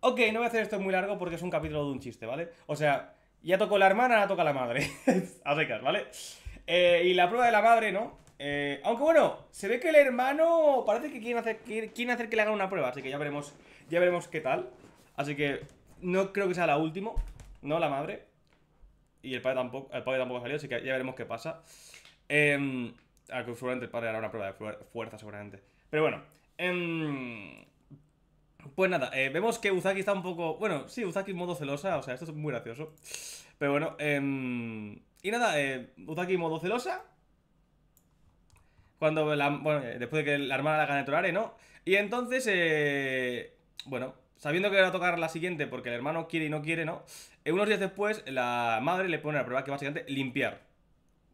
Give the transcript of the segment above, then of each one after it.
Ok, no voy a hacer esto muy largo porque es un capítulo de un chiste, ¿vale? O sea, ya tocó la hermana, ahora toca la madre. a secas, ¿vale? Eh, y la prueba de la madre, ¿no? Eh, aunque bueno, se ve que el hermano parece que quiere hacer, hacer que le hagan una prueba, así que ya veremos, ya veremos qué tal. Así que no creo que sea la última, no la madre. Y el padre tampoco, el padre tampoco ha salido, así que ya veremos qué pasa. Eh, seguramente el padre hará una prueba de fuerza, seguramente. Pero bueno. Eh, pues nada, eh, vemos que Uzaki está un poco... Bueno, sí, Uzaki en modo celosa, o sea, esto es muy gracioso. Pero bueno, em, y nada, eh, Uzaki en modo celosa. Cuando la, bueno, eh, después de que la hermana la gane ¿no? Y entonces, bueno, sabiendo que va a tocar la siguiente porque el hermano quiere y no quiere, ¿no? unos días después, la madre le pone la prueba que básicamente limpiar.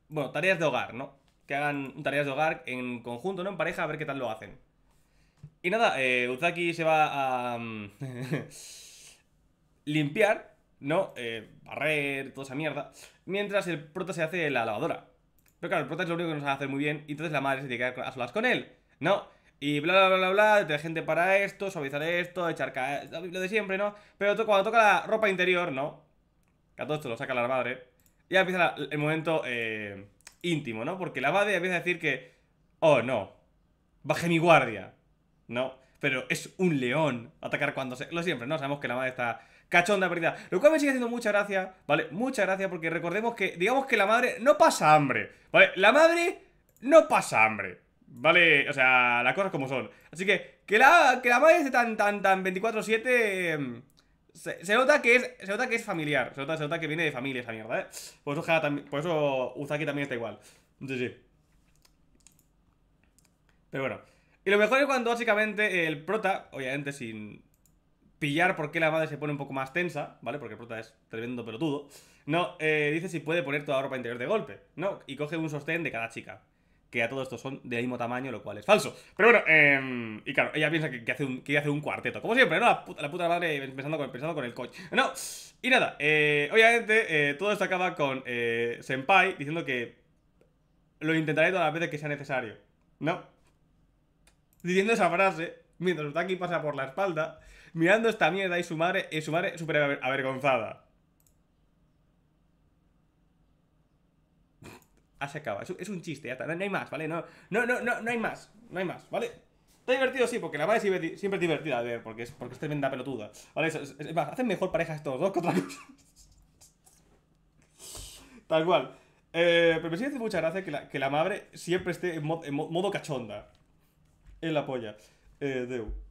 Bueno, tareas de hogar, ¿no? Que hagan tareas de hogar en conjunto, ¿no? En pareja, a ver qué tal lo hacen. Y nada, eh, Uzaki se va a mm, limpiar, ¿no? Eh, barrer, toda esa mierda. Mientras el prota se hace la lavadora. Pero claro, el prota es lo único que nos a hacer muy bien. Y entonces la madre se tiene que quedar a solas con él, ¿no? Y bla, bla, bla, bla, bla, gente para esto, suavizar esto, echar ca... lo de siempre, ¿no? Pero cuando toca la ropa interior, ¿no? Que a todo esto lo saca la madre. Ya empieza el momento eh, íntimo, ¿no? Porque la madre empieza a decir que, oh, no, baje mi guardia. No, pero es un león atacar cuando se... Lo siempre, ¿no? Sabemos que la madre está cachonda perdida. Lo cual me sigue haciendo mucha gracia, ¿vale? Mucha gracia porque recordemos que, digamos que la madre no pasa hambre, ¿vale? La madre no pasa hambre, ¿vale? O sea, las cosas como son. Así que que la, que la madre esté tan, tan, tan 24-7... Mm, se, nota que es, que es familiar, se nota, que viene de familia esa mierda, ¿eh? Por eso, por eso Uzaki también está igual. Sí, sí. Pero bueno. Y lo mejor es cuando básicamente el prota, obviamente sin pillar por qué la madre se pone un poco más tensa, ¿vale? Porque el prota es tremendo pelotudo. No, eh, dice si puede poner toda la ropa interior de golpe. No, y coge un sostén de cada chica. Que a todos estos son del mismo tamaño, lo cual es falso. Pero bueno, eh, y claro, ella piensa que, que hace un, un cuarteto. Como siempre, ¿no? La puta, madre pensando con, el coche. No, y nada, eh, obviamente eh, todo esto acaba con eh, Senpai diciendo que lo intentaré todas las veces que sea necesario. No, diciendo esa frase mientras Utaki pasa por la espalda, mirando esta mierda y su madre, y su madre súper avergonzada. se acaba. Es, un chiste, ya está. No, hay más, ¿vale? No, no, no, no, no hay más. No hay más, ¿vale? Está divertido, sí, porque la madre siempre es divertida a ver, porque es, porque es tremenda pelotuda. ¿Vale? hacen mejor pareja estos dos contra. Tal cual. Eh, pero me sigue haciendo mucha gracia que la, que la madre siempre esté en modo cachonda en la polla. Eh, Deu.